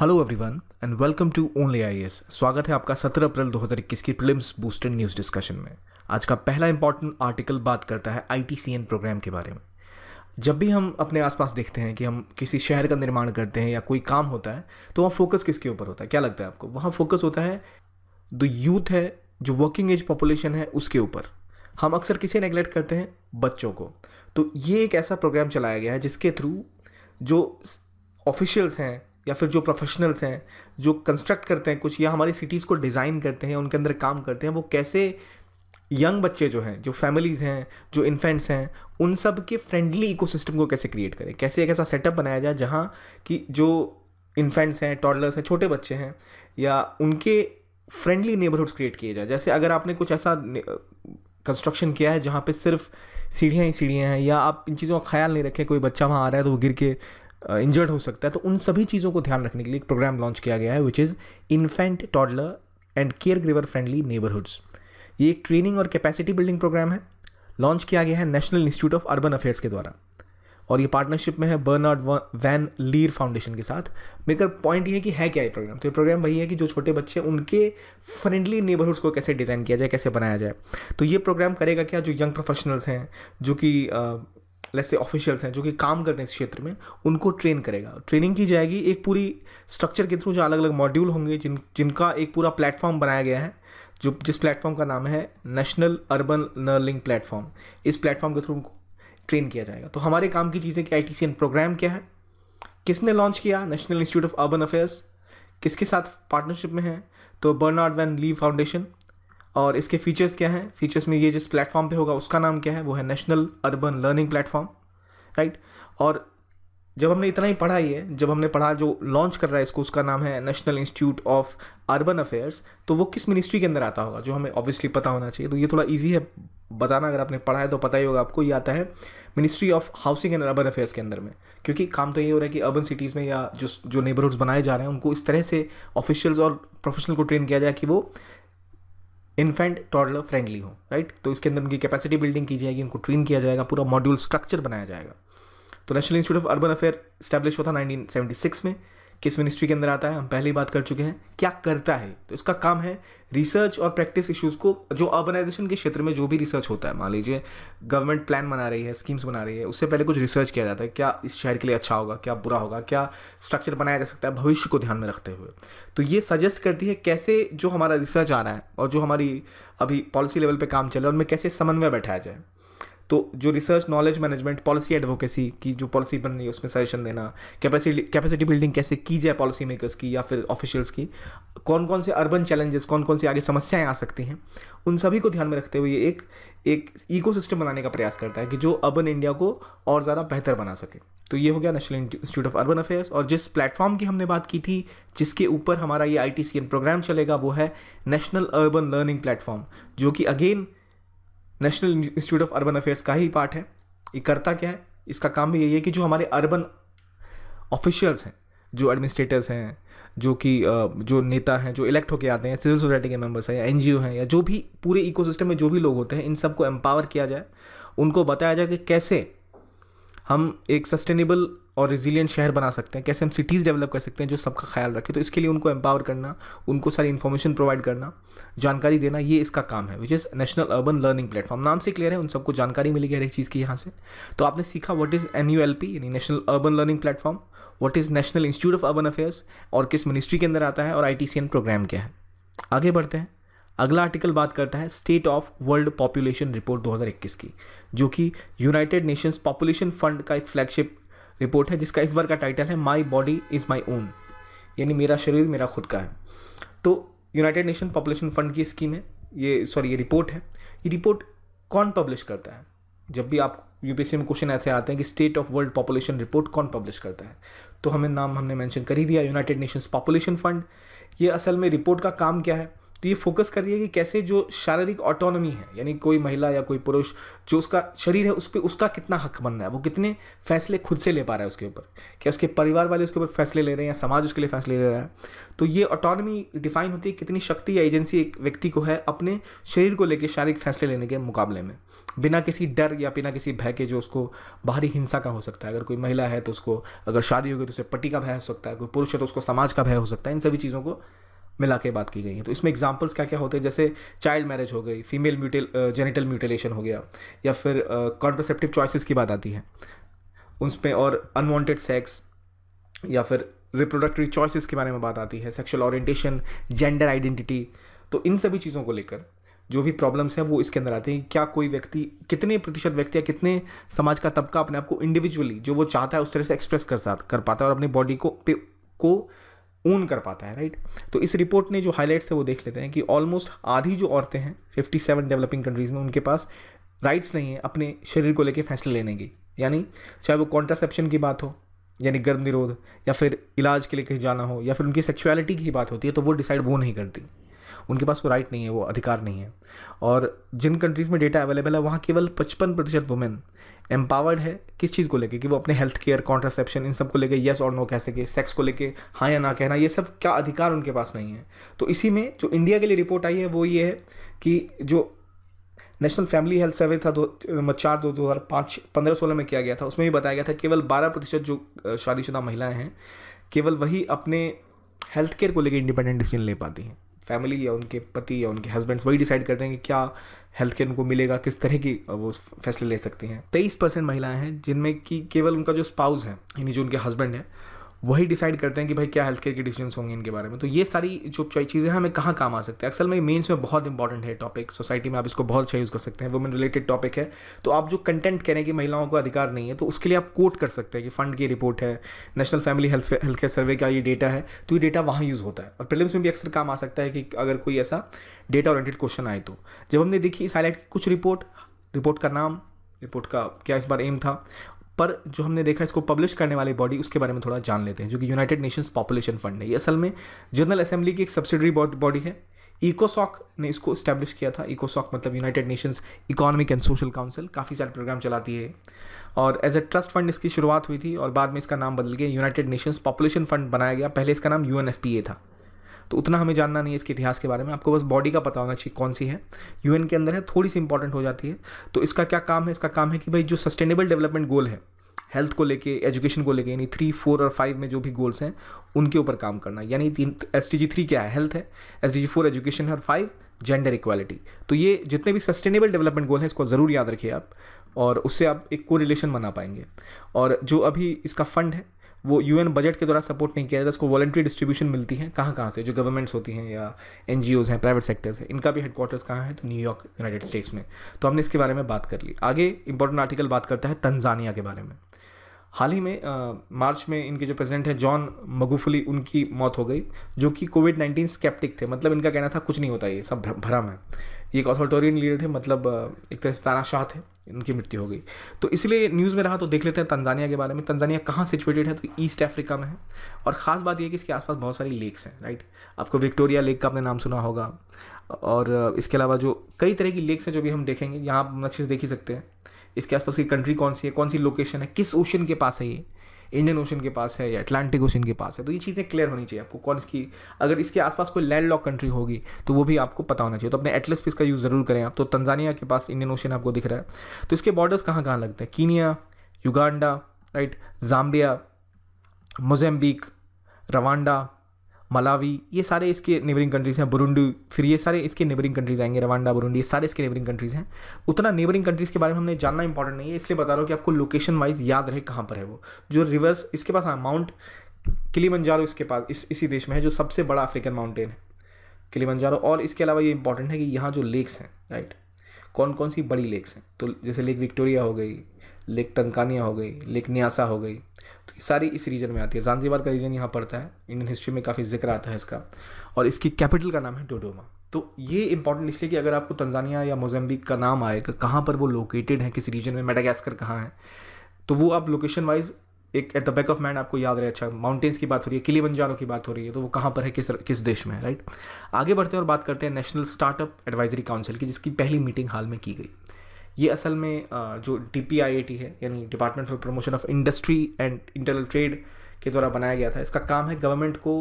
Hello everyone and welcome to only IAS स्वागत है आपका 17 अप्रैल 2021 की फिल्म बूस्टर न्यूज़ डिस्कशन में आज का पहला इंपॉर्टेंट आर्टिकल बात करता है आईटीसीएन प्रोग्राम के बारे में जब भी हम अपने आसपास देखते हैं कि हम किसी शहर का निर्माण करते हैं या कोई काम होता है तो वहाँ फोकस किसके ऊपर होता है क्या लगता है आपको वहाँ फोकस होता है जो यूथ है जो वर्किंग एज पॉपुलेशन है उसके ऊपर हम अक्सर किसे नेग्लेक्ट करते हैं बच्चों को तो ये एक ऐसा प्रोग्राम चलाया गया है जिसके थ्रू जो ऑफिशियल्स हैं या फिर जो प्रोफेशनल्स हैं जो कंस्ट्रक्ट करते हैं कुछ या हमारी सिटीज़ को डिज़ाइन करते हैं उनके अंदर काम करते हैं वो कैसे यंग बच्चे जो हैं जो फैमिलीज़ हैं जो इन्फेंट्स हैं उन सब के फ्रेंडली इकोसिस्टम को कैसे क्रिएट करें कैसे एक ऐसा सेटअप बनाया जाए जहाँ कि जो इन्फेंट्स हैं टॉडलर्स हैं छोटे बच्चे हैं या उनके फ्रेंडली नेबरहुड्स क्रिएट किए जाए जैसे अगर आपने कुछ ऐसा कंस्ट्रक्शन किया है जहाँ पे सिर्फ सीढ़ियाँ ही सीढ़ियाँ हैं या आप इन चीज़ों का ख्याल नहीं रखें कोई बच्चा वहाँ आ रहा है तो वो गिर के इंजर्ड हो सकता है तो उन सभी चीज़ों को ध्यान रखने के लिए एक प्रोग्राम लॉन्च किया गया है which is infant toddler and caregiver friendly neighbourhoods ये एक ट्रेनिंग और कैपेसिटी बिल्डिंग प्रोग्राम है लॉन्च किया गया है National institute of urban Affairs के द्वारा और ये पार्टनरशिप में है बर्नार्ड वैन लीर फाउंडेशन के साथ मेकर पॉइंट ये है कि है क्या ये प्रोग्राम तो ये प्रोग्राम वही है कि जो छोटे बच्चे उनके फ्रेंडली नेबरहुड्स को कैसे डिज़ाइन किया जाए कैसे बनाया जाए तो ये प्रोग्राम करेगा क्या जो यंग प्रोफेशनल्स हैं जो कि लेट्स से ऑफिशियल्स हैं जो कि काम करते हैं इस क्षेत्र में उनको ट्रेन करेगा ट्रेनिंग की जाएगी एक पूरी स्ट्रक्चर के थ्रू जो अलग अलग मॉड्यूल होंगे जिन जिनका एक पूरा प्लेटफॉर्म बनाया गया है जो जिस प्लेटफॉर्म का नाम है नेशनल अर्बन लर्निंग प्लेटफॉर्म इस प्लेटफॉर्म के थ्रू उनको ट्रेन किया जाएगा तो हमारे काम की चीज़ें कि आई टी प्रोग्राम क्या है किसने लॉन्च किया National institute of urban Affairs किसके साथ पार्टनरशिप में है तो बर्नार्ड वैन ली फाउंडेशन और इसके फीचर्स क्या हैं फीचर्स में ये जिस प्लेटफॉर्म पे होगा उसका नाम क्या है वो है National urban learning Platform right और जब हमने इतना ही पढ़ा ही है जब हमने पढ़ा जो लॉन्च कर रहा है इसको उसका नाम है National institute of urban Affairs तो वो किस मिनिस्ट्री के अंदर आता होगा जो हमें ऑब्वियसली पता होना चाहिए तो ये थोड़ा ईजी है बताना अगर आपने पढ़ा है तो पता ही होगा आपको ये आता है ministry of housing and urban Affairs के अंदर में क्योंकि काम तो ये हो रहा है कि अर्बन सिटीज़ में या जो जो नेबरहुड्स बनाए जा रहे हैं उनको इस तरह से ऑफिशियल्स और प्रोफेशनल को ट्रेन किया जाए कि वो इन्फेंट टॉडलर फ्रेंडली हो राइट तो इसके अंदर उनकी कैपेसिटी बिल्डिंग की जाएगी उनको ट्रेन किया जाएगा पूरा मॉड्यूल स्ट्रक्चर बनाया जाएगा तो national institute of urban affair establish हुआ था नाइनटीन में किस मिनिस्ट्री के अंदर आता है हम पहले ही बात कर चुके हैं क्या करता है तो इसका काम है रिसर्च और प्रैक्टिस इश्यूज़ को जो ऑर्गेनाइजेशन के क्षेत्र में जो भी रिसर्च होता है मान लीजिए गवर्नमेंट प्लान बना रही है स्कीम्स बना रही है उससे पहले कुछ रिसर्च किया जाता है क्या इस शहर के लिए अच्छा होगा क्या बुरा होगा क्या स्ट्रक्चर बनाया जा सकता है भविष्य को ध्यान में रखते हुए तो ये सजेस्ट करती है कैसे जो हमारा रिसर्च आ रहा है और जो हमारी अभी पॉलिसी लेवल पर काम चल रहा है उनमें कैसे समन्वय बैठाया जाए तो जो research knowledge management policy advocacy की जो पॉलिसी बन रही है उसमें सजेशन देना कैपेसिटी कैपेसिटी बिल्डिंग कैसे की जाए पॉलिसी मेकर्स की या फिर ऑफिशियल्स की कौन कौन से अर्बन चैलेंजेस कौन कौन सी आगे समस्याएं आ सकती हैं उन सभी को ध्यान में रखते हुए एक एक इको बनाने का प्रयास करता है कि जो अर्बन इंडिया को और ज़्यादा बेहतर बना सके तो ये हो गया national institute of urban affairs और जिस प्लेटफॉर्म की हमने बात की थी जिसके ऊपर हमारा ये आई प्रोग्राम चलेगा वो है नेशनल अर्बन लर्निंग प्लेटफॉर्म जो कि again national institute of urban affairs का ही पार्ट है ये करता क्या है इसका काम भी यही है कि जो हमारे अर्बन ऑफिशियल्स हैं जो एडमिनिस्ट्रेटर्स हैं जो कि जो नेता हैं जो इलेक्ट होके आते हैं सिविल सोसाइटी के मेंबर्स हैं या एन हैं या जो भी पूरे इकोसिस्टम में जो भी लोग होते हैं इन सबको एम्पावर किया जाए उनको बताया जाए कि कैसे हम एक सस्टेनेबल और रिजिलियंट शहर बना सकते हैं कैसे हम सिटीज़ डेवलप कर सकते हैं जो सबका ख्याल रखे तो इसके लिए उनको एम्पावर करना उनको सारी इन्फॉर्मेशन प्रोवाइड करना जानकारी देना ये इसका काम है which is national urban learning platform नाम से क्लियर है उन सबको जानकारी मिली हर एक चीज़ की यहाँ से तो आपने सीखा what is N U L P यानी national urban learning platform what is national institute of urban affairs और किस मिनिस्ट्री के अंदर आता है और I T C N programme क्या है आगे बढ़ते हैं अगला आर्टिकल बात करता है state of world population report 2021 की जो कि यूनाइटेड नेशंस पॉपुलेशन फंड का एक फ्लैगशिप रिपोर्ट है जिसका इस बार का टाइटल है my body is my own यानी मेरा शरीर मेरा खुद का है तो यूनाइटेड नेशन पॉपुलेशन फंड की स्कीम है ये सॉरी ये रिपोर्ट है ये रिपोर्ट कौन पब्लिश करता है जब भी आप यूपीएससी में क्वेश्चन ऐसे आते हैं कि state of world population report कौन पब्लिश करता है तो हमें नाम हमने मेंशन कर ही दिया यूनाइटेड नेशंस पॉपुलेशन फंड ये असल में रिपोर्ट का काम क्या है तो ये फोकस कर रही है कि कैसे जो शारीरिक ऑटोनॉमी है यानी कोई महिला या कोई पुरुष जो उसका शरीर है उस पर उसका कितना हक बन रहा है वो कितने फैसले खुद से ले पा रहा है उसके ऊपर क्या उसके परिवार वाले उसके ऊपर फैसले ले रहे हैं या समाज उसके लिए फैसले ले रहा है तो ये ऑटोनॉमी डिफाइन होती है कितनी शक्ति या एजेंसी एक व्यक्ति को है अपने शरीर को लेकर शारीरिक फैसले लेने के मुकाबले में बिना किसी डर या बिना किसी भय के जो उसको बाहरी हिंसा का हो सकता है अगर कोई महिला है तो उसको अगर शादी होगी तो उसे पट्टी का भय हो सकता है कोई पुरुष है तो उसको समाज का भय हो सकता है इन सभी चीज़ों को मिला के बात की गई है तो इसमें एग्जांपल्स क्या क्या होते हैं जैसे चाइल्ड मैरिज हो गई फीमेल म्यूटेल जेनिटल म्यूटिलेशन हो गया या फिर कॉन्ट्रसेप्टिव uh, चॉइसेस की बात आती है उसमें और अनवांटेड सेक्स या फिर रिप्रोडक्टिव चॉइसेस के बारे में बात आती है सेक्शुअल ऑरेंटेशन जेंडर आइडेंटिटी तो इन सभी चीज़ों को लेकर जो भी प्रॉब्लम्स हैं वो इसके अंदर आते हैं क्या कोई व्यक्ति कितने प्रतिशत व्यक्ति या कितने समाज का तबका अपने आप को इंडिविजुअली जो वो चाहता है उस तरह से एक्सप्रेस कर कर पाता है और अपनी बॉडी को पे को ओन कर पाता है राइट तो इस रिपोर्ट ने जो हाईलाइट्स है वो देख लेते हैं कि ऑलमोस्ट आधी जो औरतें हैं 57 डेवलपिंग कंट्रीज़ में उनके पास राइट्स नहीं है अपने शरीर को लेकर फैसले लेने की यानी चाहे वो कॉन्ट्रासेप्शन की बात हो यानी गर्भ निरोध या फिर इलाज के लिए कहीं जाना हो या फिर उनकी सेक्शुअलिटी की बात होती है तो वो डिसाइड वो नहीं करती उनके पास वो राइट नहीं है वो अधिकार नहीं है और जिन कंट्रीज़ में डेटा अवेलेबल है वहाँ केवल पचपन प्रतिशत वुमेन एम्पावर्ड है किस चीज़ को लेके कि वो अपने हेल्थ केयर कॉन्ट्रासेप्शन इन सब को लेके येस और नो कह सके सेक्स को लेके हाँ या ना कहना ये सब क्या अधिकार उनके पास नहीं है तो इसी में जो इंडिया के लिए रिपोर्ट आई है वो ये है कि जो नेशनल फैमिली हेल्थ सर्वे था दो चार दो दो हज़ार पाँच पंद्रह सोलह में किया गया था उसमें भी बताया गया था केवल बारह प्रतिशत जो शादीशुदा महिलाएं हैं केवल वही अपने हेल्थ केयर को लेकर इंडिपेंडेंट डिसीजन ले पाती हैं फैमिली या उनके पति या उनके हस्बैंड्स वही डिसाइड करते हैं कि क्या हेल्थ केयर उनको मिलेगा किस तरह की वो फैसले ले सकती हैं तेईस परसेंट महिलाएं हैं जिनमें कि केवल उनका जो स्पाउस है यानी जो उनके हस्बैंड हैं वही डिसाइड करते हैं कि भाई क्या हेल्थ केयर के डिसीजन होंगे इनके बारे में तो ये सारी जो चीज़ें हमें कहाँ काम आ सकते हैं अक्सर में मेन्स में बहुत इंपॉर्टेंट है टॉपिक सोसाइटी में आप इसको बहुत अच्छा यूज़ कर सकते हैं वुमेन रिलेटेड टॉपिक है तो आप जो कंटेंट कह रहे हैं कि महिलाओं को अधिकार नहीं है तो उसके लिए आप कोट कर सकते हैं कि फंड की रिपोर्ट है national family health health care survey का ये डेटा है तो ये डेटा वहाँ यूज़ होता है और प्रिलिम्स में भी अक्सर काम आ सकता है कि अगर कोई ऐसा डेटा ओरिएंटेड क्वेश्चन आए तो जब हमने देखी इस हाईलाइट की कुछ रिपोर्ट रिपोर्ट का नाम रिपोर्ट का क्या इस बार एम था पर जो हमने देखा इसको पब्लिश करने वाली बॉडी उसके बारे में थोड़ा जान लेते हैं जो कि यूनाइटेड नेशंस पॉपुलेशन फंड है ये असल में जनरल असेंबली की एक सब्सिडरी बॉडी है इकोसॉक ने इसको इस्टेब्लिश किया था इकोसॉक मतलब united nations economic and social council काफ़ी सारे प्रोग्राम चलाती है और एज ए ट्रस्ट फंड इसकी शुरुआत हुई थी और बाद में इसका नाम बदल गया यूनाइटेड नेशंस पॉपुलेशन फंड बनाया गया पहले इसका नाम यू था तो उतना हमें जानना नहीं है इसके इतिहास के बारे में आपको बस बॉडी का पता होना चाहिए कौन सी है यूएन के अंदर है थोड़ी सी इंपॉर्टेंट हो जाती है तो इसका क्या काम है इसका काम है कि भाई जो सस्टेनेबल डेवलपमेंट गोल है हेल्थ को लेके एजुकेशन को लेके यानी थ्री फोर और फाइव में जो भी गोल्स हैं उनके ऊपर काम करना यानी तीन एस डी जी थ्री क्या है हेल्थ है S D G four education है और फाइव जेंडर इक्वालिटी तो ये जितने भी सस्टेनेबल डेवलपमेंट गोल हैं इसको ज़रूर याद रखिए आप और उससे आप एक को रिलेशन बना पाएंगे और जो अभी इसका फंड है वो यू बजट के द्वारा सपोर्ट नहीं किया जाता उसको वॉलेंट्री डिस्ट्रीब्यूशन मिलती है कहाँ कहाँ से जो गवर्नमेंट्स होती हैं या एन हैं प्राइवेट सेक्टर्स हैं इनका भी हेडक्वार्टर्स कहाँ है तो न्यूयॉर्क यूनाइटेड स्टेट्स में तो हमने इसके बारे में बात कर ली आगे इंपॉर्टेंट आर्टिकल बात करता है तंजानिया के बारे में हाल ही में आ, मार्च में इनके जो प्रेसिडेंट हैं जॉन मगुफली उनकी मौत हो गई जो कि कोविड नाइन्टीन स्केप्टिक थे मतलब इनका कहना था कुछ नहीं होता ये सब भ्रम है ये एक ऑथोरिटोरियन लीडर थे मतलब एक तरह से शाह थे इनकी मृत्यु हो गई तो इसलिए न्यूज़ में रहा तो देख लेते हैं तंजानिया के बारे में तंजानिया कहाँ सिचुएटेड है तो ईस्ट अफ्रीका में है और ख़ास बात यह कि इसके आसपास बहुत सारी लेक्स हैं राइट आपको विक्टोरिया लेक का आपने नाम सुना होगा और इसके अलावा जो कई तरह की लेक्स हैं जो भी हम देखेंगे यहाँ आप नक्शे देख ही सकते हैं इसके आसपास की कंट्री कौन सी है कौन सी लोकेशन है किस ओशन के पास है ये इंडियन ओशन के पास है या अटलांटिक ओशन के पास है तो ये चीज़ें क्लियर होनी चाहिए आपको कौन इसकी अगर इसके आसपास कोई लैंड लॉक कंट्री होगी तो वो भी आपको पता होना चाहिए तो अपने एटलस पे इसका यूज़ ज़रूर करें आप तो तंजानिया के पास इंडियन ओशन आपको दिख रहा है तो इसके बॉर्डर्स कहाँ कहाँ लगते हैं Kenya Uganda right Zambia Mozambique Rwanda Malawi ये सारे इसके नेबरिंग कंट्रीज़ हैं बुरुंडी फिर ये सारे इसके नेबरिंग कंट्रीज़ आएंगे रवांडा बुरुंडी ये सारे इसके नेबरिंग कंट्रीज़ हैं उतना नेबरिंग कंट्रीज़ के बारे में हमने जानना इंपॉर्टेंट नहीं है इसलिए बता रहा हूँ कि आपको लोकेशन वाइज याद रहे कहाँ पर है वो जो रिवर्स इसके पास हाँ माउंट किली इसके पास इस इसी देश में है जो सबसे बड़ा अफ्रीकन माउंटेन है किली और इसके अलावा ये इंपॉर्टेंट है कि यहाँ जो लेक्स हैं राइट कौन कौन सी बड़ी लेक्स हैं तो जैसे लेक विक्टोरिया हो गई लेक तनकानिया हो गई लेक न्यासा हो गई तो ये सारी इस रीजन में आती है जानजीबार का रीजन यहाँ पड़ता है इंडियन हिस्ट्री में काफ़ी जिक्र आता है इसका और इसकी कैपिटल का नाम है डोडोमा तो ये इंपॉर्टेंट इसलिए कि अगर आपको तंजानिया या मोजम्बिक का नाम आए कहाँ पर वो लोकेटेड है किस रीजन में मेडागैस्कर कहाँ है तो वो आप लोकेशन वाइज एक at the back of mind आपको याद रहे अच्छा माउंटेन्स की बात हो रही है किली बंजारों की बात हो रही है तो वो कहाँ पर है किस किस देश में है राइट आगे बढ़ते हैं और बात करते हैं नेशनल स्टार्टअप एडवाइजरी काउंसिल की जिसकी पहली मीटिंग हाल में की गई ये असल में जो डी है यानी department for promotion of industry and internal trade के द्वारा बनाया गया था इसका काम है गवर्नमेंट को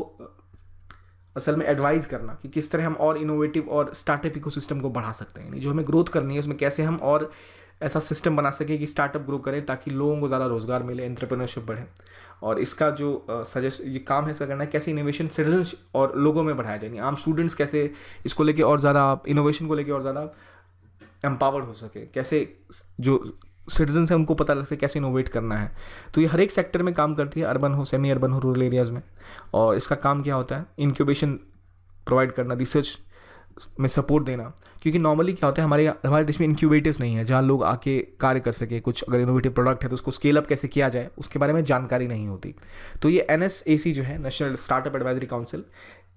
असल में एडवाइज़ करना कि किस तरह हम और इनोवेटिव और स्टार्टअप सिस्टम को बढ़ा सकते हैं यानी जो हमें ग्रोथ करनी है उसमें कैसे हम और ऐसा सिस्टम बना सकें कि स्टार्टअप ग्रो करें ताकि लोगों को ज़्यादा रोज़गार मिले एंट्रप्रेनरशिप बढ़े और इसका जो सजेस्ट ये काम है इसका करना है कैसे इनोवेशन सिटीजन और लोगों में बढ़ाया जाए आम स्टूडेंट्स कैसे इसको लेके और ज़्यादा इनोवेशन को लेके और ज़्यादा एम्पावर्ड हो सके कैसे जो सिटीजन है उनको पता लग सके कैसे इनोवेट करना है तो ये हर एक सेक्टर में काम करती है अर्बन हो सेमी अर्बन हो रूरल एरियाज़ में और इसका काम क्या होता है इंक्यूबेशन प्रोवाइड करना रिसर्च में सपोर्ट देना क्योंकि नॉर्मली क्या होता है हमारे हमारे देश में इंक्यूबेटर्स नहीं है जहाँ लोग आके कार्य कर सके कुछ अगर इनोवेटिव प्रोडक्ट है तो उसको स्केल अप कैसे किया जाए उसके बारे में जानकारी नहीं होती तो ये एन जो है नेशनल स्टार्टअप एडवाइजरी काउंसिल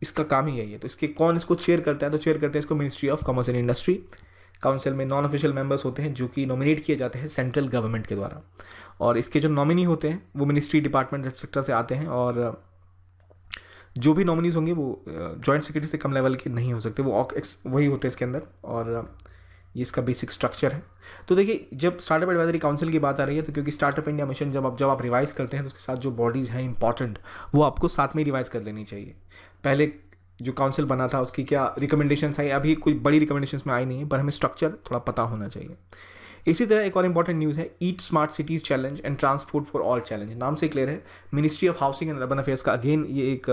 इसका काम ही यही है तो इसके कौन इसको चेयर करता है तो चेयर करते हैं इसको ministry of commerce and industry council में नॉन ऑफिशियल मेंबर्स होते हैं जो कि नॉमिनेट किए जाते हैं सेंट्रल गवर्नमेंट के द्वारा और इसके जो नॉमिनी होते हैं वो मिनिस्ट्री डिपार्टमेंट एक्सेट्रा से आते हैं और जो भी नॉमिनीज होंगे वो जॉइंट सेक्रेटरी से कम लेवल के नहीं हो सकते वो वही होते हैं इसके अंदर और ये इसका बेसिक स्ट्रक्चर है तो देखिए जब स्टार्टअप एडवाइजरी काउंसिल की बात आ रही है तो क्योंकि स्टार्टअप इंडिया मिशन जब आप जब आप रिवाइज़ करते हैं तो उसके साथ जो बॉडीज़ हैं इंपॉर्टेंट वो आपको साथ में रिवाइज़ कर लेनी चाहिए पहले जो काउंसिल बना था उसकी क्या रिकमेंडेशन आई अभी कोई बड़ी रिकमेंडेशन में आई नहीं है पर हमें स्ट्रक्चर थोड़ा पता होना चाहिए इसी तरह एक और इंपॉर्टेंट न्यूज़ है eat smart cities challenge and transport for all challenge नाम से क्लियर है ministry of housing and urban affairs का अगेन ये एक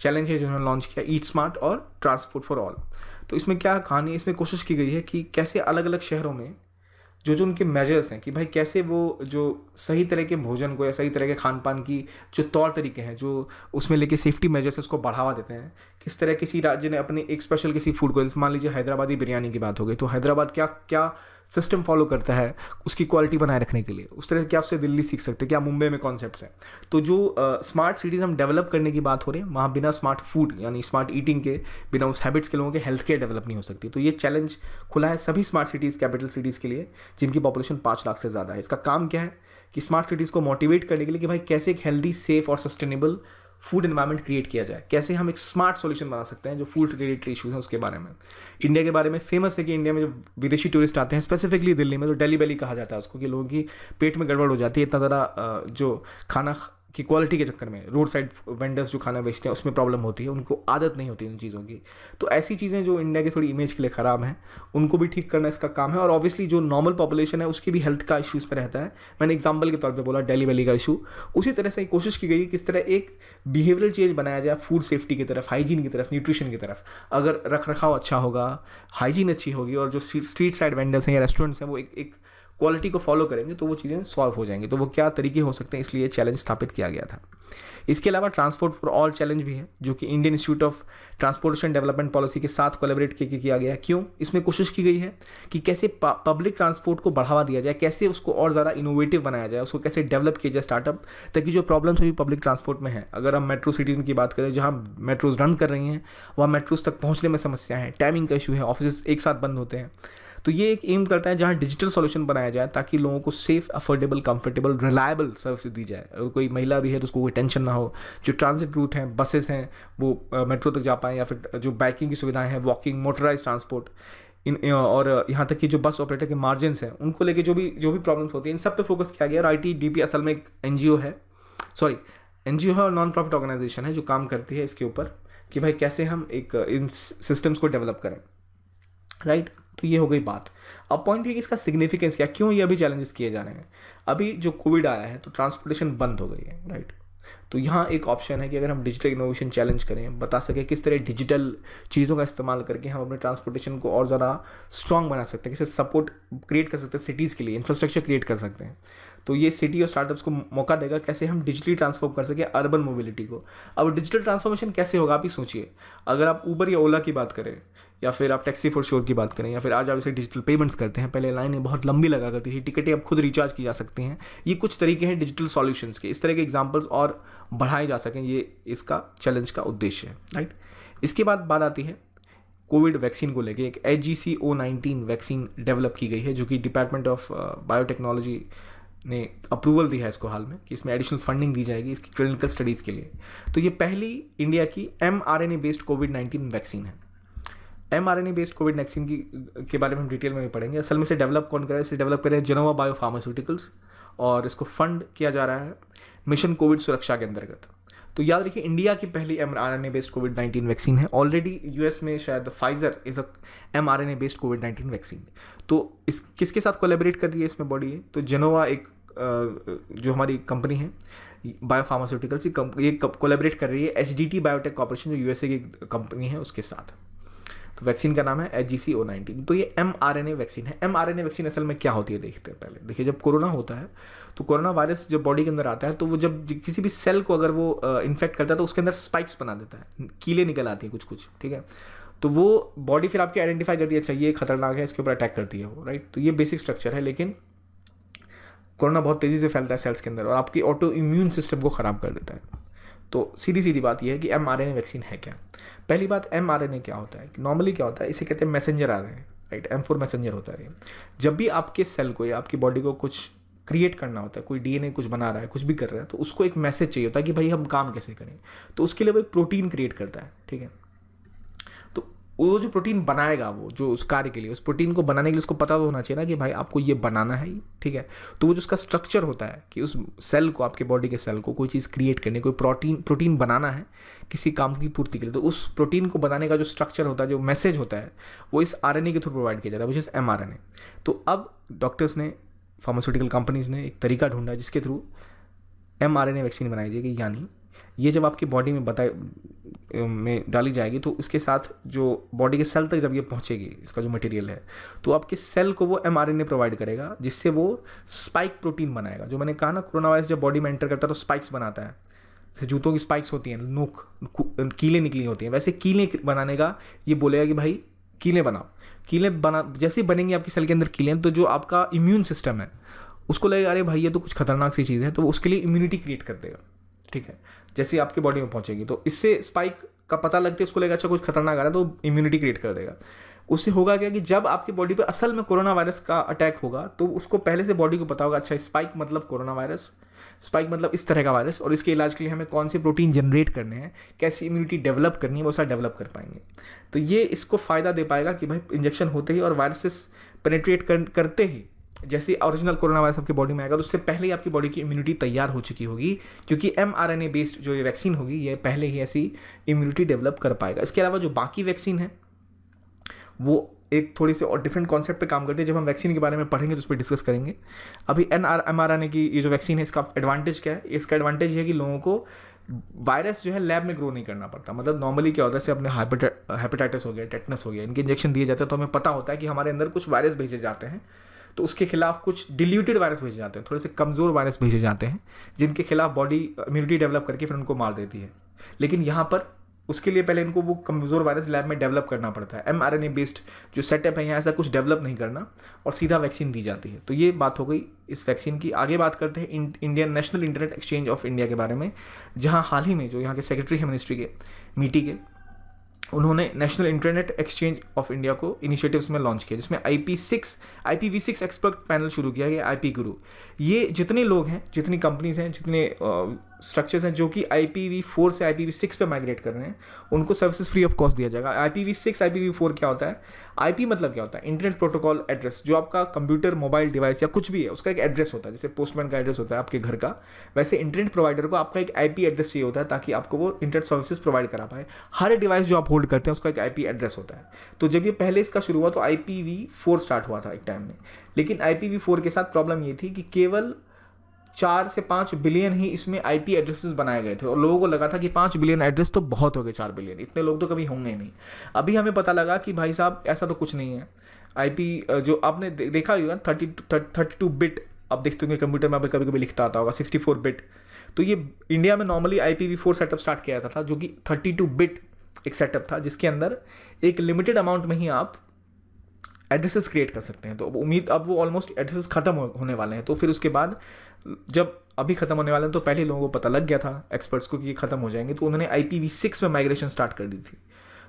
चैलेंज है जिन्होंने लॉन्च किया ईट स्मार्ट और ट्रांसपोर्ट फॉर ऑल तो इसमें क्या कहानी इसमें कोशिश की गई है कि कैसे अलग अलग शहरों में जो जो उनके मेजर्स हैं कि भाई कैसे वो जो सही तरह के भोजन को या सही तरह के खान पान की जो तौर तरीके हैं जो उसमें लेके सेफ्टी मेजर्स उसको बढ़ावा देते हैं किस तरह किसी राज्य ने अपने एक स्पेशल किसी फूड को जैसे मान लीजिए हैदराबादी बिरयानी की बात हो गई तो हैदराबाद क्या क्या सिस्टम फॉलो करता है उसकी क्वालिटी बनाए रखने के लिए उस तरह से क्या उससे दिल्ली सीख सकते हैं क्या मुंबई में कॉन्सेप्ट हैं तो जो स्मार्ट सिटीज़ हम डेवलप करने की बात हो रही है वहाँ बिना स्मार्ट फूड यानी स्मार्ट ईटिंग के बिना उस हैबिट्स के लोगों के हेल्थ केयर डेवलप नहीं हो सकती तो ये चैलेंज खुला है सभी स्मार्ट सिटीज़ कैपिटल सिटीज़ के लिए जिनकी पॉपुलेशन पाँच लाख से ज़्यादा है इसका काम क्या है कि स्मार्ट सिटीज़ को मोटिवेट करने के लिए कि भाई कैसे एक हेल्दी सेफ और सस्टेनेबल फूड इन्वायरमेंट क्रिएट किया जाए कैसे हम एक स्मार्ट सॉल्यूशन बना सकते हैं जो फूड रिलेटेड इशूज़ हैं उसके बारे में इंडिया के बारे में फेमस है कि इंडिया में जो विदेशी टूरिस्ट आते हैं स्पेसिफिकली दिल्ली में तो डेली बेली कहा जाता है उसको कि लोगों की पेट में गड़बड़ हो जाती है इतना ज़्यादा जो खाना कि क्वालिटी के चक्कर में रोड साइड वेंडर्स जो खाना बेचते हैं उसमें प्रॉब्लम होती है उनको आदत नहीं होती इन चीज़ों की तो ऐसी चीज़ें जो इंडिया की थोड़ी इमेज के लिए ख़राब हैं उनको भी ठीक करना इसका काम है और ऑब्वियसली जो नॉर्मल पॉपुलेशन है उसकी भी हेल्थ का इशूज़ पर रहता है मैंने एग्जाम्पल के तौर पर बोला डेली वैली का इशू उसी तरह से कोशिश की गई किस तरह एक बिहेवियरल चेंज बनाया जाए फूड सेफ्टी की तरफ हाइजीन की तरफ न्यूट्रिशन की तरफ अगर रख रखाव अच्छा होगा हाइजीन अच्छी होगी और जो स्ट्रीट साइड वेंडर्स हैं या रेस्टोरेंट्स हैं वो एक क्वालिटी को फॉलो करेंगे तो वो चीज़ें सॉल्व हो जाएंगी तो वो क्या तरीके हो सकते हैं इसलिए चैलेंज स्थापित किया गया था इसके अलावा ट्रांसपोर्ट फॉर ऑल चैलेंज भी है जो कि Indian institute of transportation development policy के साथ कोलेबरेट के किया गया क्यों इसमें कोशिश की गई है कि कैसे पब्लिक ट्रांसपोर्ट को बढ़ावा दिया जाए कैसे उसको और ज़्यादा इनोवेटिव बनाया जाए उसको कैसे डेवलप किया जाए स्टार्टअप ताकि जो प्रॉब्लम्स अभी पब्लिक ट्रांसपोर्ट में है अगर हम मेट्रो सिटीज़ की बात करें जहाँ मेट्रोज रन कर रही हैं वहाँ मेट्रोज तक पहुँचने में समस्या है टाइमिंग का इशू है ऑफिस एक साथ बंद होते हैं तो ये एक एम करता है जहाँ डिजिटल सोल्यूशन बनाया जाए ताकि लोगों को safe affordable comfortable reliable service दी जाए अगर कोई महिला भी है तो उसको कोई टेंशन ना हो जो ट्रांजिट रूट हैं बसेस हैं वो मेट्रो तक जा पाएँ या फिर जो बाइकिंग की सुविधाएँ हैं वॉकिंग मोटराइज ट्रांसपोर्ट इन और यहाँ तक कि जो बस ऑपरेटर के मार्जिन हैं उनको लेके जो भी जो भी प्रॉब्लम्स होती हैं इन सब पे फोकस किया गया और आई टी डी पी असल में एक एन जी ओ है सॉरी एन जी ओ है और नॉन प्रॉफिट ऑर्गेनाइजेशन है जो काम करती है इसके ऊपर कि भाई कैसे हम एक इन सिस्टम्स को डेवलप करें राइट right? तो ये हो गई बात अब पॉइंट है कि इसका सिग्निफिकेंस क्या क्यों ये अभी चैलेंजेस किए जा रहे हैं अभी जो कोविड आया है तो ट्रांसपोर्टेशन बंद हो गई है राइट तो यहाँ एक ऑप्शन है कि अगर हम डिजिटल इनोवेशन चैलेंज करें बता सकें किस तरह डिजिटल चीज़ों का इस्तेमाल करके हम अपने ट्रांसपोर्टेशन को और ज़्यादा स्ट्रांग बना सकते हैं किसे सपोर्ट क्रिएट कर सकते हैं सिटीज़ के लिए इंफ्रास्ट्रक्चर क्रिएट कर सकते हैं तो ये सिटी और स्टार्टअप्स को मौका देगा कैसे हम डिजिटली ट्रांसफॉर्म कर सकें अर्बन मोबिलिटी को अब डिजिटल ट्रांसफॉर्मेशन कैसे होगा आप ही सोचिए अगर आप ऊबर या ओला की बात करें या फिर आप टैक्सी फॉर श्योर की बात करें या फिर आज आप इसे डिजिटल पेमेंट्स करते हैं पहले लाइनें बहुत लंबी लगा करती थी टिकटें अब खुद रिचार्ज की जा सकती हैं ये कुछ तरीके हैं डिजिटल सॉल्यूशंस के इस तरह के एग्जाम्पल्स और बढ़ाए जा सकें ये इसका चैलेंज का उद्देश्य है राइट इसके बाद बात आती है कोविड वैक्सीन को लेकर एक H G C O nineteen vaccine develop की गई है जो कि डिपार्टमेंट ऑफ बायोटेक्नोलॉजी ने अप्रूवल दिया है इसको हाल में कि इसमें एडिशनल फंडिंग दी जाएगी इसकी क्लिनिकल स्टडीज़ के लिए तो ये पहली इंडिया की M R N A based COVID nineteen vaccine है M R N A based COVID vaccine की के बारे में हम डिटेल में भी पढ़ेंगे असल में इसे डेवलप कौन कर रहे हैं इसे डेवलप कर रहे हैं जेनोवा बायो फार्मास्यूटिकल्स और इसको फंड किया जा रहा है मिशन कोविड सुरक्षा के अंतर्गत तो याद रखिए इंडिया की पहली M R N A based COVID nineteen vaccine है ऑलरेडी यू एस में शायद Pfizer is a M R N A based COVID nineteen vaccine तो इस किसके साथ कोलेबरेट कर रही है इसमें बॉडी तो जेनोवा एक जो हमारी कंपनी है बायो फार्मास्यूटिकल्स ये कोलेबरेट कर रही है H D T biotech corporation जो यू एस ए की कंपनी है उसके साथ वैक्सीन का नाम है H G C O nineteen तो ये M R N A vaccine है M R N A vaccine असल में क्या होती है देखते हैं पहले देखिए जब कोरोना होता है तो कोरोना वायरस जब बॉडी के अंदर आता है तो वो जब किसी भी सेल को अगर वो इन्फेक्ट करता है तो उसके अंदर स्पाइक्स बना देता है कीले निकल आती हैं कुछ कुछ ठीक है तो वो बॉडी फिर आपकी आइडेंटिफाई करती है चाहिए अच्छा, खतरनाक है इसके ऊपर अटैक करती है वो राइट तो ये बेसिक स्ट्रक्चर है लेकिन कोरोना बहुत तेज़ी से फैलता है सेल्स के अंदर और आपकी ऑटो इम्यून सिस्टम को ख़राब कर देता है तो सीधी सीधी बात यह है कि एम आर वैक्सीन है क्या पहली बात एम आर क्या होता है नॉर्मली क्या होता है इसे कहते हैं messenger R right M four messenger होता है जब भी आपके सेल को या आपकी बॉडी को कुछ क्रिएट करना होता है कोई डीएनए कुछ बना रहा है कुछ भी कर रहा है तो उसको एक मैसेज चाहिए होता है कि भाई हम काम कैसे करें तो उसके लिए वो एक प्रोटीन क्रिएट करता है ठीक है वो जो प्रोटीन बनाएगा वो जो उस कार्य के लिए उस प्रोटीन को बनाने के लिए उसको पता तो होना चाहिए ना कि भाई आपको ये बनाना है ठीक है तो वो जो उसका स्ट्रक्चर होता है कि उस सेल को आपके बॉडी के सेल को कोई चीज़ क्रिएट करने कोई प्रोटीन प्रोटीन बनाना है किसी काम की पूर्ति के लिए तो उस प्रोटीन को बनाने का जो स्ट्रक्चर होता है जो मैसेज होता है वो इस आर के थ्रू प्रोवाइड किया जाता है विच इज़ एम तो अब डॉक्टर्स ने फार्मास्यूटिकल कंपनीज ने एक तरीका ढूंढा जिसके थ्रू एम वैक्सीन बनाई जाएगी यानी ये जब आपकी बॉडी में बताए में डाली जाएगी तो उसके साथ जो बॉडी के सेल तक जब ये पहुँचेगी इसका जो मटेरियल है तो आपके सेल को वो एम प्रोवाइड करेगा जिससे वो स्पाइक प्रोटीन बनाएगा जो मैंने कहा ना कोरोना वायरस जब बॉडी में एंटर करता है तो स्पाइक्स बनाता है जैसे जूतों की स्पाइक्स होती हैं नोक कीलें निकली होती हैं वैसे कीले बनाने का ये बोलेगा कि भाई कीले बनाओ कीलें बना जैसे बनेंगी आपकी सेल के अंदर कीलें तो जो आपका इम्यून सिस्टम है उसको लगेगा अरे भाई ये तो कुछ खतरनाक सी चीज़ है तो उसके लिए इम्यूनिटी क्रिएट कर देगा ठीक है जैसे आपके बॉडी में पहुंचेगी तो इससे स्पाइक का पता लगते उसको लगेगा अच्छा कुछ खतरनाक आ रहा है तो इम्यूनिटी क्रिएट कर देगा उससे होगा क्या कि जब आपकी बॉडी पर असल में कोरोना वायरस का अटैक होगा तो उसको पहले से बॉडी को पता होगा अच्छा स्पाइक मतलब कोरोना वायरस स्पाइक मतलब इस तरह का वायरस और इसके इलाज के लिए हमें कौन से प्रोटीन जनरेट करने हैं कैसी इम्यूनिटी डेवलप करनी है वो सारा डेवलप कर पाएंगे तो ये इसको फ़ायदा दे पाएगा कि भाई इंजेक्शन होते ही और वायरसेस पेनेट्रिएट करते ही जैसे ओरिजिनल कोरोना वायरस आपकी बॉडी में आएगा तो उससे पहले ही आपकी बॉडी की इम्यूनिटी तैयार हो चुकी होगी क्योंकि M R N A based जो ये वैक्सीन होगी ये पहले ही ऐसी इम्यूनिटी डेवलप कर पाएगा इसके अलावा जो बाकी वैक्सीन है वो एक थोड़ी से और डिफरेंट कॉन्सेप्ट पे काम करते हैं जब हम वैक्सीन के बारे में पढ़ेंगे तो उस पर डिस्कस करेंगे अभी N R M R N A की ये जो वैक्सीन है इसका एडवांटेज क्या है इसका एडवांटेज है कि लोगों को वायरस जो है लैब में ग्रो नहीं करना पड़ता मतलब नॉर्मली क्या होता है से अपने हेपेटाइटिस हो गया टेटनस हो गया इनके इंजेक्शन दिए जाते हैं तो हमें पता होता है कि हमारे अंदर कुछ वायरस भेजे जाते हैं तो उसके खिलाफ कुछ डिल्यूटेड वायरस भेजे जाते हैं थोड़े से कमज़ोर वायरस भेजे जाते हैं जिनके खिलाफ बॉडी इम्यूनिटी डेवलप करके फिर उनको मार देती है लेकिन यहाँ पर उसके लिए पहले इनको वो कमज़ोर वायरस लैब में डेवलप करना पड़ता है M R N A based जो सेटअप है यहाँ ऐसा कुछ डेवलप नहीं करना और सीधा वैक्सीन दी जाती है तो ये बात हो गई इस वैक्सीन की आगे बात करते हैं Indian national internet exchange of India के बारे में जहाँ हाल ही में जो यहाँ के सेक्रेटरी है मिनिस्ट्री के मीटी के उन्होंने national internet exchange of India को इनिशिएटिव्स में लॉन्च किया जिसमें I P six I P V six expert panel शुरू किया गया आई पी गुरु ये जितने लोग हैं जितनी कंपनीज हैं जितने स्ट्रक्चर्स हैं जो कि आई पी वी फोर से आई पी वी सिक्स पर माइग्रेट कर रहे हैं उनको सर्विसेज फ्री ऑफ कॉस्ट दिया जाएगा I P V six I P V four क्या होता है आई पी मतलब क्या होता है इंटरनेट प्रोटोकॉल एड्रेस जो आपका कंप्यूटर मोबाइल डिवाइस या कुछ भी है उसका एक एड्रेस होता है जैसे पोस्टमैन का एड्रेस होता है आपके घर का वैसे इंटरनेट प्रोवाइडर को आपका एक आई पी एड्रेस चाहिए होता है ताकि आपको वो इंटरनेट सर्विसेज प्रोवाइड करा पाए हर डिवाइस जो आप होल्ड करते हैं उसका एक आई पी एड्रेस होता है तो जब ये पहले इसका शुरू हुआ तो I P V four start हुआ था एक टाइम में लेकिन आई पी वी फोर के साथ प्रॉब्लम ये थी कि केवल चार से पाँच बिलियन ही इसमें आईपी एड्रेसेस बनाए गए थे और लोगों को लगा था कि पाँच बिलियन एड्रेस तो बहुत हो गए चार बिलियन इतने लोग तो कभी होंगे नहीं अभी हमें पता लगा कि भाई साहब ऐसा तो कुछ नहीं है आईपी जो आपने देखा होगा थर्टी थर्टी टू बिट आप देखते होंगे कंप्यूटर में आप कभी कभी लिखता आता होगा सिक्सटी फोर बिट तो ये इंडिया में normally I P V four setup start किया जाता था जो कि थर्टी टू बिट एक सेटअप था जिसके अंदर एक लिमिटेड अमाउंट में ही आप एड्रेसेस क्रिएट कर सकते हैं तो उम्मीद अब वो ऑलमोस्ट एड्रेसेस ख़त्म होने वाले हैं तो फिर उसके बाद जब अभी ख़त्म होने वाले हैं तो पहले लोगों को पता लग गया था एक्सपर्ट्स को कि ये ख़त्म हो जाएंगे तो उन्होंने आई पी सिक्स में माइग्रेशन स्टार्ट कर दी थी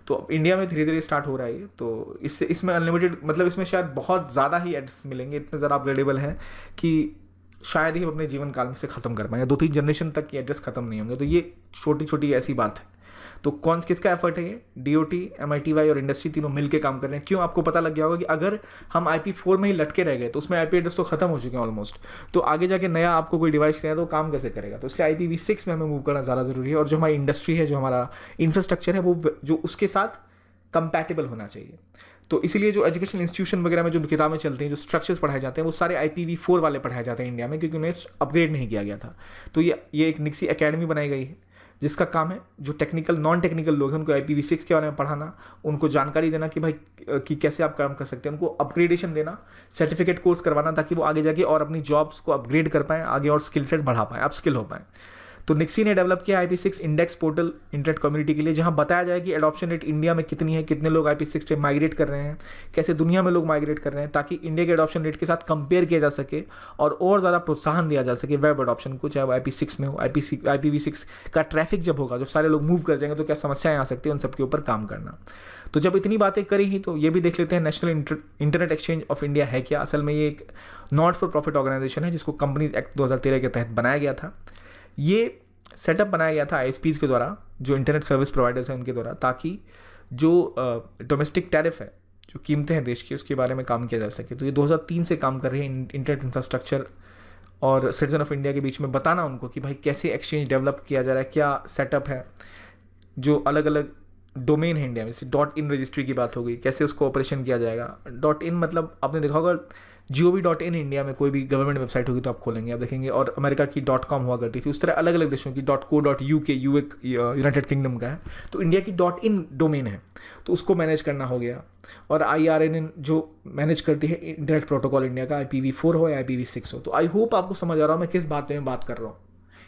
तो अब इंडिया में धीरे धीरे स्टार्ट हो रहा है तो इससे इसमें अनलिमिटेड मतलब इसमें शायद बहुत ज़्यादा ही एड्रेस मिलेंगे इतने ज़्यादा अपग्रेडेबल हैं कि शायद ही अपने जीवन काल में से ख़त्म कर पाएंगे दो तीन जनरेशन तक ये एड्रेस ख़त्म नहीं होंगे तो ये छोटी छोटी ऐसी बात है तो कौन किसका एफर्ट है ये D O T M I T Y और इंडस्ट्री तीनों मिलकर काम कर रहे हैं क्यों आपको पता लग गया होगा कि अगर हम आई पी फोर में ही लटके रह गए तो उसमें आई पी एड्रेस तो खत्म हो चुके हैं ऑलमोस्ट तो आगे जाके नया आपको कोई डिवाइस लेना तो काम कैसे करेगा तो इसलिए आई पी वी सिक्स में हमें मूव करना ज़्यादा ज़रूरी है और जो हमारी इंडस्ट्री है जो हमारा इंफ्रास्ट्रक्चर है वो जो उसके साथ कंपैटिबल होना चाहिए तो इसीलिए जो एजुकेशन इंस्टीट्यूशन वगैरह में जो किताबें चलती हैं जो स्ट्रक्चर्स पढ़ाए जाते हैं वो सारे आई पी वी फोर वाले पढ़ाए जाते हैं इंडिया में क्योंकि उन्हें अपग्रेड नहीं किया गया था तो ये ये एक निक्सी अकेडमी बनाई गई है जिसका काम है जो टेक्निकल नॉन टेक्निकल लोग हैं उनको आई के बारे में पढ़ाना उनको जानकारी देना कि भाई कि कैसे आप काम कर सकते हैं उनको अपग्रेडेशन देना सर्टिफिकेट कोर्स करवाना ताकि वो आगे जाके और अपनी जॉब्स को अपग्रेड कर पाएँ आगे और स्किल सेट बढ़ा पाएँ स्किल हो पाएँ तो निक्सी ने डेवलप किया I P index portal internet community के लिए जहाँ बताया जाए कि एडॉप्शन रेट इंडिया में कितनी है कितने लोग आई पी पे माइग्रेट कर रहे हैं कैसे दुनिया में लोग माइग्रेट कर रहे हैं ताकि इंडिया के एडॉप्शन रेट के साथ कंपेयर किया जा सके और और ज़्यादा प्रोत्साहन दिया जा सके वेब एडॉप्शन को चाहे वो आई में हो आई पी सिक्स का ट्रैफिक जब होगा जब सारे लोग मूव कर जाएंगे तो क्या समस्याएं आ सकती हैं उन सबके ऊपर काम करना तो जब इतनी बातें करी ही तो ये भी देख लेते हैं national internet exchange of India है क्या असल में ये एक नॉट फॉर प्रॉफिट ऑर्गेनाइजेशन है जिसको कंपनीज एक्ट 2013 के तहत बनाया गया था ये सेटअप बनाया गया था आई के द्वारा जो इंटरनेट सर्विस प्रोवाइडर्स हैं उनके द्वारा ताकि जो डोमेस्टिक टैरिफ है जो कीमतें हैं देश की उसके बारे में काम किया जा सके तो ये 2003 से काम कर रही है इंटरनेट इंफ्रास्ट्रक्चर और सिटीजन ऑफ इंडिया के बीच में बताना उनको कि भाई कैसे एक्सचेंज डेवलप किया जा रहा है क्या सेटअप है जो अलग अलग डोमेन है इंडिया में जैसे डॉट इन रजिस्ट्री की बात हो गई कैसे उसको ऑपरेशन किया जाएगा डॉट इन मतलब आपने देखा होगा G O V dot in India में कोई भी गवर्नमेंट वेबसाइट होगी तो आप खोलेंगे आप देखेंगे और अमेरिका की डॉट कॉम हुआ करती थी उस तरह अलग अलग देशों की dot co dot U K U एक यूनाइटेड किंगडम का है तो इंडिया की डॉट इन डोमेन है तो उसको मैनेज करना हो गया और आई आर एन एन जो मैनेज करती है इंटरनेट प्रोटोकॉल इंडिया का आई पी वी फोर हो या आई पी वी सिक्स हो तो आई होप आपको समझ आ रहा हूँ मैं किस बात में बात कर रहा हूँ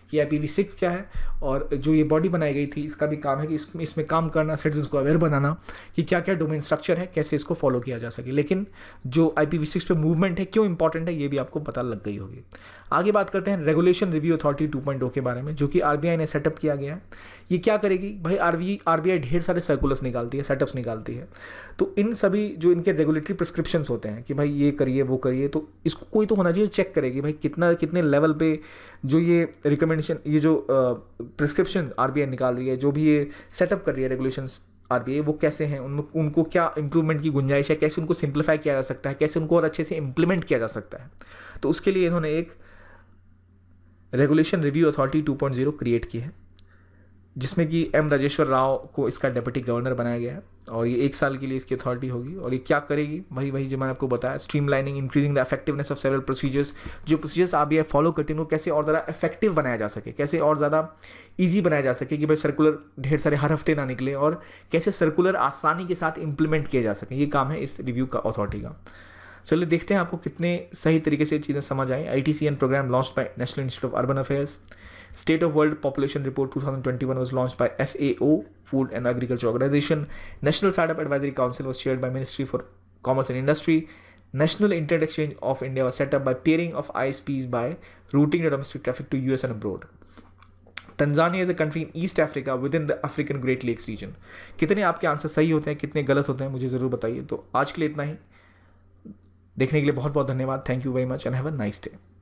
कि आई पी क्या है और जो ये बॉडी बनाई गई थी इसका भी काम है कि इसमें इसमें काम करना सिटीजन को अवेयर बनाना कि क्या क्या डोमेन स्ट्रक्चर है कैसे इसको फॉलो किया जा सके लेकिन जो आई पी पे मूवमेंट है क्यों इंपॉर्टेंट है ये भी आपको पता लग गई होगी आगे बात करते हैं रेगुलेशन रिव्यू अथॉरिटी ओ के बारे में जो कि आई ने सेटअप किया गया है ये क्या करेगी भाई आर बी आर आई ढेर सारे सर्कुलर्स निकालती है सेटअप्स निकालती है तो इन सभी जो इनके रेगुलेटरी प्रिस्क्रिप्शन होते हैं कि भाई ये करिए वो करिए तो इसको कोई तो होना चाहिए चेक करेगी भाई कितना कितने लेवल पर जो ये रिकमेंडेशन ये जो प्रिस्क्रिप्शन आर निकाल रही है जो भी ये सेटअप कर रही है रेगुलेशन आर वो कैसे हैं उनमें उनको क्या इम्प्रूवमेंट की गुंजाइश है कैसे उनको सिंप्लीफाई किया जा सकता है कैसे उनको और अच्छे से इम्प्लीमेंट किया जा सकता है तो उसके लिए इन्होंने एक रेगुलेशन रिव्यू अथॉरिटी 2.0 क्रिएट की है जिसमें कि एम राजेश्वर राव को इसका डेप्यूटी गवर्नर बनाया गया है और ये एक साल के लिए इसकी अथॉरिटी होगी और ये क्या करेगी वही वही जो मैंने आपको बताया streamlining increasing the effectiveness of several procedures जो प्रोसीजर्स आप ये फॉलो करते हैं उनको कैसे और ज़्यादा इफेक्टिव बनाया जा सके कैसे और ज़्यादा ईजी बनाया जा सके कि भाई सर्कुलर ढेर सारे हर हफ्ते ना निकले और कैसे सर्कुलर आसानी के साथ इम्प्लीमेंट किया जा सके ये काम है इस रिव्यू का अथॉरिटी का चलिए देखते हैं आपको कितने सही तरीके से चीज़ें समझ आएँ I T C N programme launch by national institute of urban affairs state of world population report two thousand twenty one was launch by F A O food and agriculture organisation national startup advisory council was share by ministry for commerce and industry national internet exchange of India was setup by peering of I S Ps by routing the domestic traffic to U S and abroad Tanzania as a country in East Africa within the African Great Lakes region कितने आपके answer सही होते हैं कितने गलत होते हैं मुझे जरूर बताइए तो आज के लिए इतना ही देखने के लिए बहुत बहुत धन्यवाद thank you very much and have a nice day